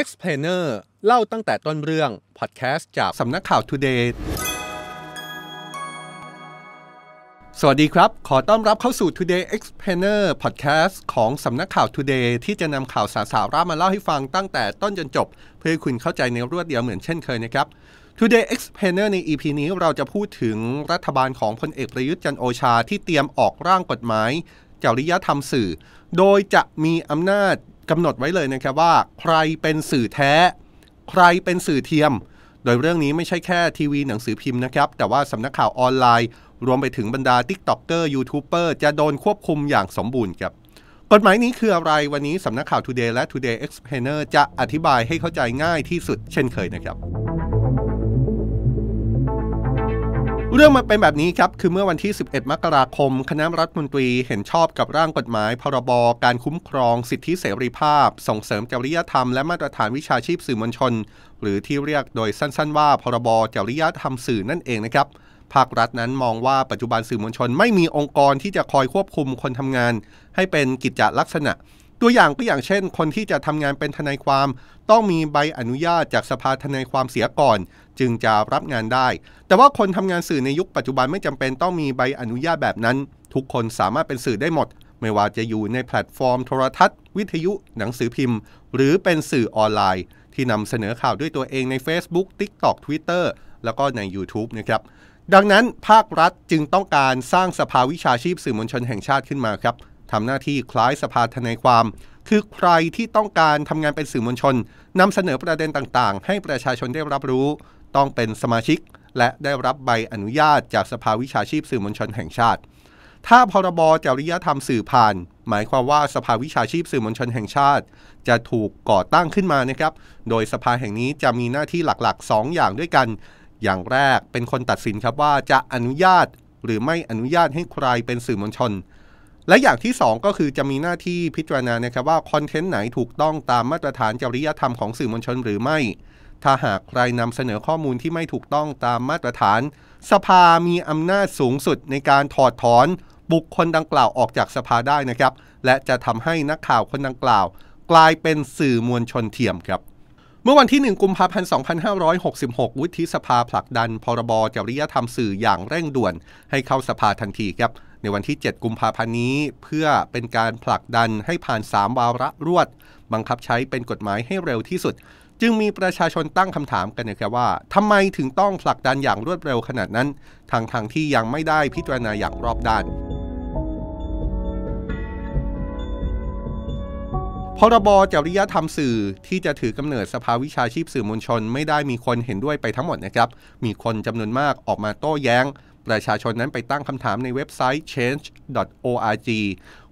Explainer เล่าตั้งแต่ต้นเรื่อง พอดแคสต์จากสำนักข่าว Today สวัสดีครับ ขอต้อนรับเข้าสู่ Today Explainer Podcast ของสำนักข่าว Today ที่จะนำข่าวสารสาระมาเล่าให้ฟังตั้งแต่ต้นจนจบ เพื่อให้คุณเข้าใจในรวดเดียวเหมือนเช่นเคยนะครับ Today Explainer ใน EP นี้เราจะพูดถึงรัฐบาลของพลเอกประยุทธ์จันโอชาที่เตรียมออกร่างกฎหมาย จริยธรรมสื่อ โดยจะมีอำนาจกำหนดไว้เลยนะครับว่าใครเป็นสื่อแท้ ใครเป็นสื่อเทียม โดยเรื่องนี้ไม่ใช่แค่ทีวีหนังสือพิมพ์นะครับแต่ว่าสำนักข่าวออนไลน์ รวมไปถึงบรรดา t i k t o กอร์ยูทูบเบอร์จะโดนควบคุมอย่างสมบูรณ์ครับกฎหมายนี้คืออะไรวันนี้สำนักข่าว Today และ Today Explainer จะอธิบายให้เข้าใจง่ายที่สุดเช่นเคยนะครับเรื่องมันเป็นแบบนี้ครับ คือเมื่อวันที่ 11 มกราคม คณะรัฐมนตรีเห็นชอบกับร่างกฎหมาย พรบ การคุ้มครอง สิทธิเสรีภาพ ส่งเสริมจริยธรรมและมาตรฐานวิชาชีพสื่อมวลชน หรือที่เรียกโดยสั้น ๆ ว่า พรบจริยธรรมสื่อนั่นเองนะครับภาครัฐนั้นมองว่าปัจจุบันสื่อมวลชน ไม่มีองค์กรที่จะคอยควบคุมคนทำงาน ให้เป็นกิจจลักษณะตัวอย่างก็อย่างเช่น คนที่จะทำงานเป็นทนายความ ต้องมีใบอนุญาตจากสภาทนายความเสียก่อนจึงจะรับงานได้ แต่ว่าคนทำงานสื่อในยุคปัจจุบันไม่จำเป็นต้องมีใบอนุญาตแบบนั้น ทุกคนสามารถเป็นสื่อได้หมด ไม่ว่าจะอยู่ในแพลตฟอร์มโทรทัศน์ วิทยุ หนังสือพิมพ์ หรือเป็นสื่อออนไลน์ ที่นำเสนอข่าวด้วยตัวเองใน Facebook TikTok Twitter แล้วก็ใน YouTube นะครับดังนั้นภาครัฐจึงต้องการสร้างสภาวิชาชีพสื่อมวลชนแห่งชาติขึ้นมาครับทำหน้าที่คล้ายสภาทนายความ คือใครที่ต้องการทำงานเป็นสื่อมวลชนนำเสนอประเด็นต่างๆ ให้ประชาชนได้รับรู้ ต้องเป็นสมาชิกและได้รับใบอนุญาตจากสภาวิชาชีพสื่อมวลชนแห่งชาติ ถ้าพรบจริยธรรมสื่อผ่าน หมายความว่าสภาวิชาชีพสื่อมวลชนแห่งชาติ จะถูกก่อตั้งขึ้นมานะครับโดยสภาแห่งนี้จะมีหน้าที่หลักๆ 2 อย่างด้วยกัน อย่างแรกเป็นคนตัดสินครับว่าจะอนุญาตหรือไม่อนุญาตให้ใครเป็นสื่อมวลชนและอย่างที่ 2 ก็คือจะมีหน้าที่พิจารณานะครับว่าคอนเทนต์ไหนถูกต้องตามมาตรฐานจริยธรรมของสื่อมวลชนหรือไม่ ถ้าหากใครนำเสนอข้อมูลที่ไม่ถูกต้องตามมาตรฐาน สภามีอำนาจสูงสุดในการถอดถอนบุคคลดังกล่าวออกจากสภาได้นะครับและจะทำให้นักข่าวคนดังกล่าว กลายเป็นสื่อมวลชนเทียมครับเมื่อวันที่ 1กุมภาพันธ์2566 วุฒิสภาผลักดัน พรบจริยธรรมสื่ออย่างเร่งด่วนให้เข้าสภาทันทีครับในวันที่ 7 กุมภาพันธ์นี้เพื่อเป็นการผลักดันให้ผ่าน 3 วาระรวด บังคับใช้เป็นกฎหมายให้เร็วที่สุด จึงมีประชาชนตั้งคำถามกันนะครับว่าทำไมถึงต้องผลักดันอย่างรวดเร็วขนาดนั้น ทางทางที่ยังไม่ได้พิจารณาอย่างรอบด้าน พรบ จริยธรรมสื่อที่จะถือกำเนิดสภาวิชาชีพสื่อมวลชนไม่ได้มีคนเห็นด้วยไปทั้งหมดนะครับมีคนจำนวนมากออกมาโต้แย้งประชาชนนั้นไปตั้งคำถามในเว็บไซต์ change.org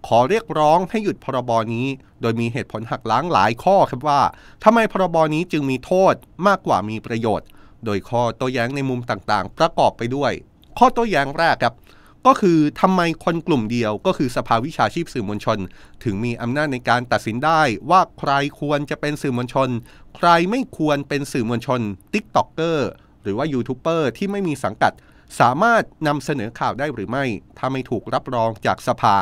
ขอเรียกร้องให้หยุดพรบนี้ โดยมีเหตุผลหักล้างหลายข้อครับว่า ทำไมพรบนี้จึงมีโทษมากกว่ามีประโยชน์ โดยข้อโต้แย้งในมุมต่างๆ ประกอบไปด้วย ข้อโต้แย้งแรกครับ ก็คือทำไมคนกลุ่มเดียวก็คือสภาวิชาชีพสื่อมวลชน ถึงมีอำนาจในการตัดสินได้ว่าใครควรจะเป็นสื่อมวลชน ใครไม่ควรเป็นสื่อมวลชนติ๊กต็อกเกอร์หรือว่ายูทูบเบอร์ที่ไม่มีสังกัดสามารถนำเสนอข่าวได้หรือไม่ ถ้าไม่ถูกรับรองจากสภา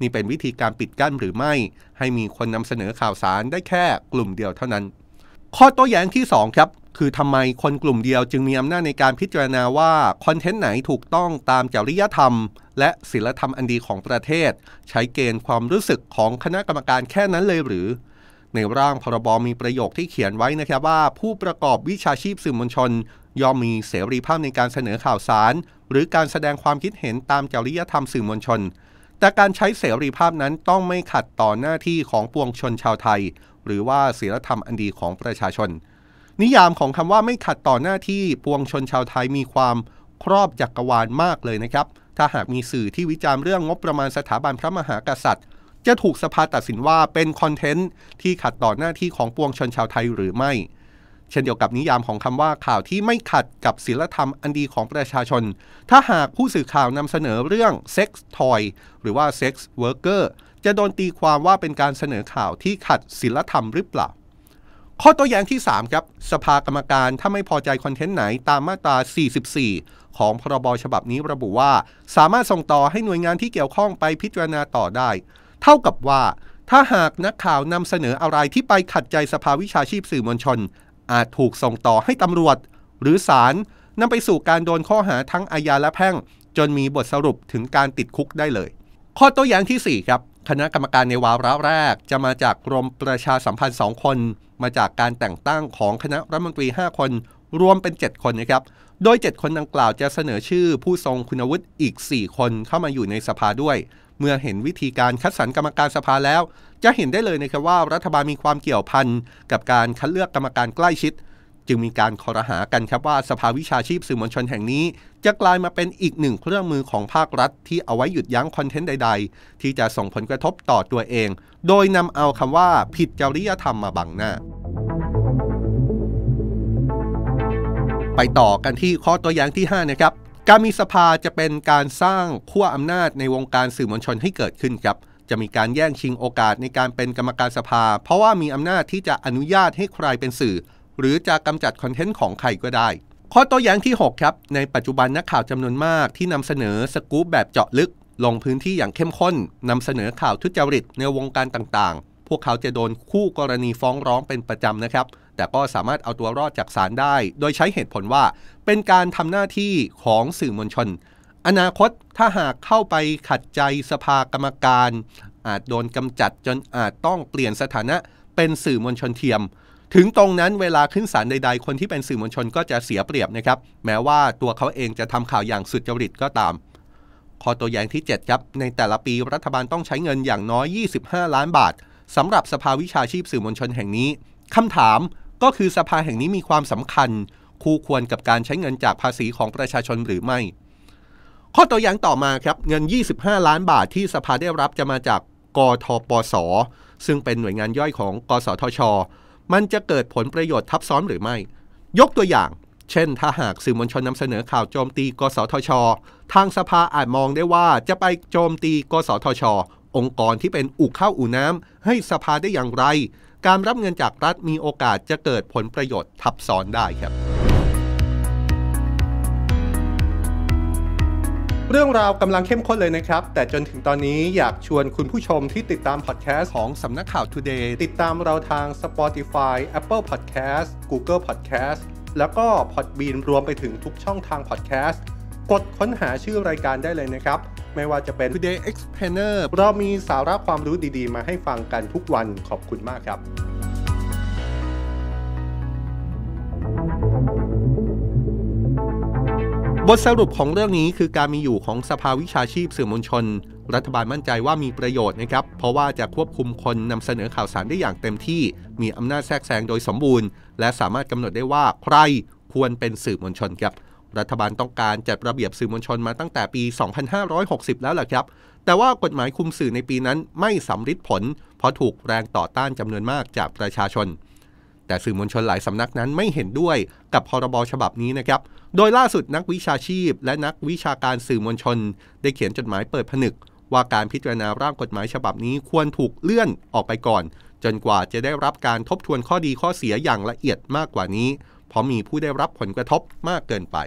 นี่เป็นวิธีการปิดกั้นหรือไม่ ให้มีคนนำเสนอข่าวสารได้แค่กลุ่มเดียวเท่านั้น ข้อโต้แย้งที่ 2ครับ คือทำไมคนกลุ่มเดียวจึงมีอำนาจในการพิจารณาว่า คอนเทนต์ไหนถูกต้องตามจริยธรรม และศีลธรรมอันดีของประเทศ ใช้เกณฑ์ความรู้สึกของคณะกรรมการแค่นั้นเลยหรือในร่างพรบมีประโยคที่เขียนไว้นะครับว่า ผู้ประกอบวิชาชีพสื่อมวลชน ย่อมมีเสรีภาพในการเสนอข่าวสาร หรือการแสดงความคิดเห็นตามจริยธรรมสื่อมวลชน แต่การใช้เสรีภาพนั้นต้องไม่ขัดต่อหน้าที่ของปวงชนชาวไทย หรือว่าศีลธรรมอันดีของประชาชน นิยามของคำว่าไม่ขัดต่อหน้าที่ปวงชนชาวไทยมีความครอบจักกรวาลมากเลยนะครับ ถ้าหากมีสื่อที่วิจารณ์เรื่องงบประมาณสถาบันพระมหากษัตริย์จะถูกสภาตัดสินว่าเป็นคอนเทนต์ที่ขัดต่อหน้าที่ของปวงชนชาวไทยหรือไม่เช่นเดียวกับนิยามของคำว่าข่าวที่ไม่ขัดกับศีลธรรมอันดีของประชาชน ถ้าหากผู้สื่อข่าวนำเสนอเรื่องเซ็กซ์ทอยหรือว่าเซ็กซ์เวิร์กเกอร์จะโดนตีความว่าเป็นการเสนอข่าวที่ขัดศีลธรรมหรือเปล่า ข้อตัวอย่างที่3ครับสภากรรมการถ้าไม่พอใจคอนเทนต์ไหนตามมาตรา44 ของพรบฉบับนี้ระบุว่า สามารถส่งต่อให้หน่วยงานที่เกี่ยวข้องไปพิจารณาต่อได้เท่ากับว่า ถ้าหากนักข่าวนำเสนออะไรที่ไปขัดใจสภาวิชาชีพสื่อมวลชน อาจถูกส่งต่อให้ตำรวจหรือศาลนำไปสู่การโดนข้อหาทั้งอาญาและแพ่ง จนมีบทสรุปถึงการติดคุกได้เลย ข้อตัวอย่างที่ 4 ครับ คณะกรรมการในวาระแรก จะมาจากกรมประชาสัมพันธ์สองคน มาจากการแต่งตั้งของคณะรัฐมนตรี 5 คนรวมเป็น 7 คนนะครับโดย 7 คนดังกล่าวจะเสนอชื่อผู้ทรงคุณวุฒิอีก 4 คนเข้ามาอยู่ในสภาด้วยเมื่อเห็นวิธีการคัดสรรกรรมการสภาแล้ว จะเห็นได้เลยนะครับว่ารัฐบาลมีความเกี่ยวพันกับการคัดเลือกกรรมการใกล้ชิด จึงมีการคอรหากันครับว่าสภาวิชาชีพสื่อมวลชนแห่งนี้ จะกลายมาเป็นอีกหนึ่งเครื่องมือของภาครัฐ ที่เอาไว้หยุดยั้งคอนเทนต์ใดๆ ที่จะส่งผลกระทบต่อตัวเอง โดยนำเอาคำว่าผิดจริยธรรมมาบังหน้าไปต่อกันที่ข้อตัวอย่างที่ 5 นะครับการมีสภาจะเป็นการสร้างขั้วอำนาจในวงการสื่อมวลชนให้เกิดขึ้นครับ จะมีการแย่งชิงโอกาสในการเป็นกรรมการสภา เพราะว่ามีอำนาจที่จะอนุญาตให้ใครเป็นสื่อ หรือจะกำจัดคอนเทนต์ของใครก็ได้ข้อตัวอย่างที่ 6 ครับ ในปัจจุบันนักข่าวจำนวนมากที่นำเสนอสกู๊ปแบบเจาะลึก ลงพื้นที่อย่างเข้มข้น นำเสนอข่าวทุจริตในวงการต่าง ๆ พวกเขาจะโดนคู่กรณีฟ้องร้องเป็นประจำนะครับแต่ก็สามารถเอาตัวรอดจากศาลได้ โดยใช้เหตุผลว่าเป็นการทำหน้าที่ของสื่อมวลชน อนาคตถ้าหากเข้าไปขัดใจสภากรรมการอาจโดนกำจัดจนอาจต้องเปลี่ยนสถานะเป็นสื่อมวลชนเทียม ถึงตรงนั้นเวลาขึ้นศาลใด ๆ คนที่เป็นสื่อมวลชนก็จะเสียเปรียบนะครับ แม้ว่าตัวเขาเองจะทำข่าวอย่างสุดจริตก็ตาม ข้อตัวอย่างที่7ครับ ในแต่ละปีรัฐบาลต้องใช้เงินอย่างน้อย 25 ล้านบาทสำหรับสภาวิชาชีพสื่อมวลชนแห่งนี้คำถามก็คือสภาแห่งนี้มีความสำคัญคู่ควรกับการใช้เงินจากภาษีของประชาชนหรือไม่ ข้อตัวอย่างต่อมาครับเงิน 25 ล้านบาทที่สภาได้รับจะมาจากกทปส ซึ่งเป็นหน่วยงานย่อยของ กสทช มันจะเกิดผลประโยชน์ทับซ้อนหรือไม่ ยกตัวอย่าง เช่นถ้าหากสื่อมวลชนนำเสนอข่าวโจมตีกสทช ทางสภาอาจมองได้ว่าจะไปโจมตีกสทช องค์กรที่เป็นอุกข้าวอู่น้ำให้สภาได้อย่างไรการรับเงินจากรัฐมีโอกาสจะเกิดผลประโยชน์ทับซ้อนได้ครับ เรื่องราวกำลังเข้มข้นเลยนะครับ แต่จนถึงตอนนี้อยากชวนคุณผู้ชมที่ติดตามพอดแคสต์ของสำนักข่าว Today ติดตามเราทาง Spotify Apple Podcast Google Podcast แล้วก็ Podbean รวมไปถึงทุกช่องทางพอดแคสต์กดค้นหาชื่อรายการได้เลยนะครับไม่ว่าจะเป็น Today Explainer เรามีสาระความรู้ดีๆ มาให้ฟังกันทุกวันขอบคุณมากครับ บทสรุปของเรื่องนี้คือการมีอยู่ของสภาวิชาชีพสื่อมวลชน รัฐบาลมั่นใจว่ามีประโยชน์นะครับ เพราะว่าจะควบคุมคนนำเสนอข่าวสารได้อย่างเต็มที่มีอำนาจแทรกแซงโดยสมบูรณ์ และสามารถกำหนดได้ว่าใครควรเป็นสื่อมวลชนครับรัฐบาลต้องการจัดระเบียบสื่อมวลชนมาตั้งแต่ปี 2560 แล้วล่ะครับ แต่ว่ากฎหมายคุมสื่อในปีนั้นไม่สำลิดผล เพราะถูกแรงต่อต้านจำนวนมากจากประชาชน แต่สื่อมวลชนหลายสำนักนั้นไม่เห็นด้วยกับพรบฉบับนี้นะครับ โดยล่าสุดนักวิชาชีพและนักวิชาการสื่อมวลชน ได้เขียนจดหมายเปิดผนึก ว่าการพิจารณาร่างกฎหมายฉบับนี้ควรถูกเลื่อนออกไปก่อน จนกว่าจะได้รับการทบทวนข้อดีข้อเสียอย่างละเอียดมากกว่านี้เพราะมีผู้ได้รับผลกระทบมากเกินไป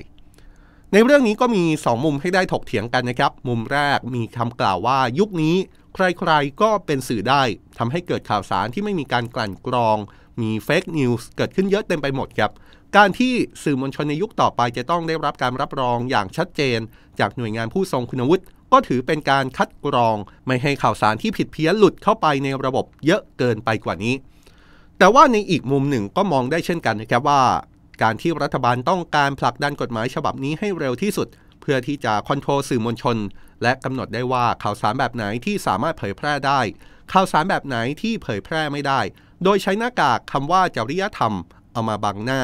ในเรื่องนี้ก็มี 2 มุมให้ได้ถกเถียงกันนะครับ มุมแรกมีคำกล่าวว่ายุคนี้ ใครๆก็เป็นสื่อได้ทำให้เกิดข่าวสารที่ไม่มีการกลั่นกรอง มีเฟกนิวส์เกิดขึ้นเยอะเต็มไปหมดครับ การที่สื่อมวลชนในยุคต่อไปจะต้องได้รับการรับรองอย่างชัดเจน จากหน่วยงานผู้ทรงคุณวุฒิ ก็ถือเป็นการคัดกรองไม่ให้ข่าวสารที่ผิดเพี้ยนหลุดเข้าไปในระบบเยอะเกินไปกว่านี้ แต่ว่าในอีกมุมหนึ่ง ก็มองได้เช่นกันนะครับว่าการที่รัฐบาลต้องการผลักดันกฎหมายฉบับนี้ให้เร็วที่สุดเพื่อที่จะคอนโทรลสื่อมวลชน และกำหนดได้ว่าข่าวสารแบบไหนที่สามารถเผยแพร่ได้ ข่าวสารแบบไหนที่เผยแพร่ไม่ได้ โดยใช้หน้ากากคำว่าจริยธรรมเอามาบังหน้า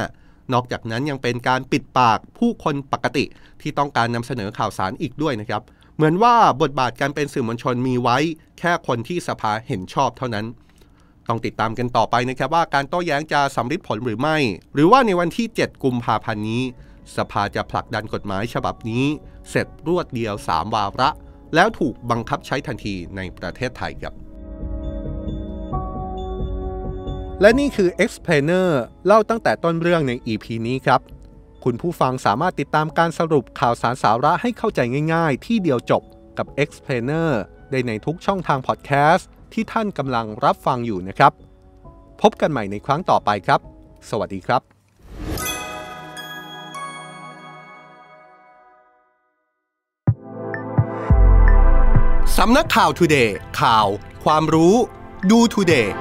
นอกจากนั้นยังเป็นการปิดปากผู้คนปกติที่ต้องการนำเสนอข่าวสารอีกด้วยนะครับเหมือนว่าบทบาทการเป็นสื่อมวลชนมีไว้แค่คนที่สภาเห็นชอบเท่านั้นต้องติดตามกันต่อไปนะครับว่าการโต้แย้งจะสำริจผลหรือไม่ หรือว่าในวันที่ 7กุมภาพันธ์นี้ สภาจะผลักดันกฎหมายฉบับนี้ เสร็จรวดเดียว 3 วาระ แล้วถูกบังคับใช้ทันทีในประเทศไทยครับ และนี่คือ Explainer เล่าตั้งแต่ต้นเรื่องใน EP นี้ครับ คุณผู้ฟังสามารถติดตามการสรุปข่าวสารสาระให้เข้าใจง่าย ๆ ที่เดียวจบกับ Explainer ได้ในทุกช่องทางพอดแคสต์ที่ท่านกำลังรับฟังอยู่นะครับ พบกันใหม่ในครั้งต่อไปครับ สวัสดีครับสำนักข่าวทูเดย์ข่าว ความรู้ ดูทูเดย์